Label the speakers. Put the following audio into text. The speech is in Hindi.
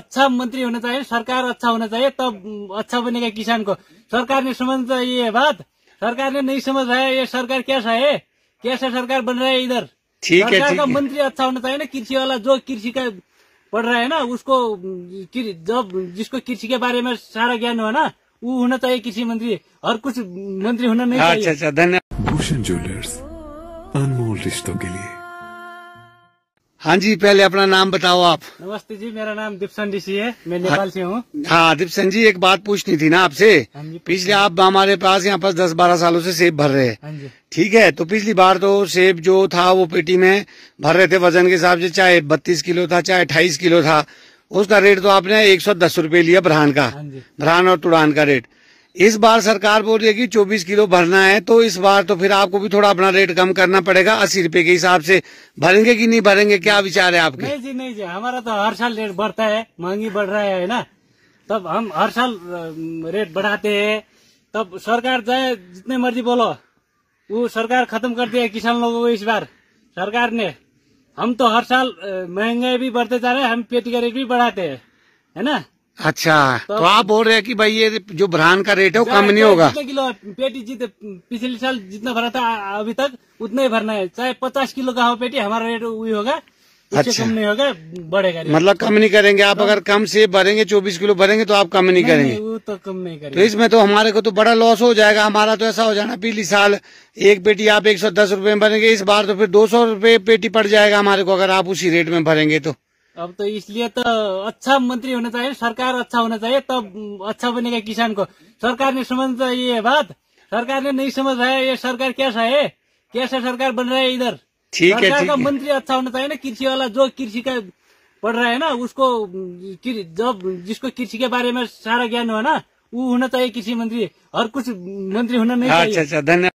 Speaker 1: अच्छा मन्त्री हुन चाहिए सरकार अच्छा हुन चाहिए तब अच्छा बनेगा किसानको को सरकार ने समझना बात सरकार नै नहीं समझ रहा है ये सरकार है कैसा सरकार बनेर इधर ठीक है अच्छा हुन चाहिए कृषिवाला जो कृषि पढेर होइन है ना उसको जब जिसको कृषि बारेमा सारा ज्ञान हो ना हुन होना कृषि मन्त्री हर कुछ मन्त्री हुन नै अच्छा
Speaker 2: अच्छा धन्यवाद भूषण ज्वेलर्स अनमोल रिश्तों के लिए हाँ जी पहले अपना नाम बताओ आप नमस्ते जी मेरा नाम दीपसन सी है मैं नेपाल हाँ, से हूँ हाँ दीपसन जी एक बात पूछनी थी ना आपसे हाँ पिछले आप हमारे पास यहाँ पास दस बारह सालों से सेब भर रहे हैं हाँ ठीक है तो पिछली बार तो सेब जो था वो पेटी में भर रहे थे वजन के हिसाब से चाहे बत्तीस किलो था चाहे अट्ठाईस किलो था उसका रेट तो आपने एक सौ दस लिया ब्रहान का हाँ ब्रहान और तुड़ान का रेट इस बार सरकार बोल रही है कि 24 किलो भरना है तो इस बार तो फिर आपको भी थोड़ा अपना रेट कम करना पड़ेगा अस्सी रुपए के हिसाब से भरेंगे कि नहीं भरेंगे क्या विचार है आपके
Speaker 1: नहीं जी नहीं जी हमारा तो हर साल रेट बढ़ता है महंगी बढ़ रहा है ना तब हम हर साल रेट बढ़ाते हैं तब सरकार चाहे जितने मर्जी बोलो वो सरकार खत्म कर दिया किसान लोगों को इस बार सरकार ने हम तो हर साल महंगाई भी बढ़ते जा रहे हैं हम पेटी का रेट भी बढ़ाते है ना
Speaker 2: अच्छा तो आप बोल रहे हैं कि भाई ये जो ब्रांड का रेट है वो कम नहीं होगा
Speaker 1: किलो पेटी जितने पिछले साल जितना भरा था अभी तक उतना ही भरना है चाहे पचास किलो का हो पेटी हमारा रेट वही होगा अच्छा कम नहीं होगा बढ़ेगा मतलब कम नहीं करेंगे
Speaker 2: आप तो- अगर कम से भरेंगे चौबीस किलो भरेंगे तो आप कम नहीं, नहीं करेंगे वो तो कम नहीं करेंगे तो इसमें तो हमारे को तो बड़ा लॉस हो जाएगा हमारा तो ऐसा हो जाना पिछली साल एक पेटी आप एक सौ दस रूपये में भरेंगे इस बार तो फिर दो सौ रूपये पेटी पड़ जाएगा हमारे को अगर आप उसी रेट में भरेंगे तो
Speaker 1: अब त यसले त अच्छा मन्त्री हुन चाहिए सरकार अच्छा हुन चाहिए तब अच्छा बनेगा किसानको को सरकार ने समझना चाहिए बात सरकार नै नहीं समझ रहा है ये सरकार कैसा है छ सरकार बन इधर ठीक मन्त्री अच्छा हुन चाहिए कृषिवाला कृषि वाला जो कृषि का पढ़ उसको जब जिसको कृषि बारेमा सारा ज्ञान हो ऊ हुन होना कृषि मन्त्री हर कुछ मन्त्री हुन नै
Speaker 2: धन्यवाद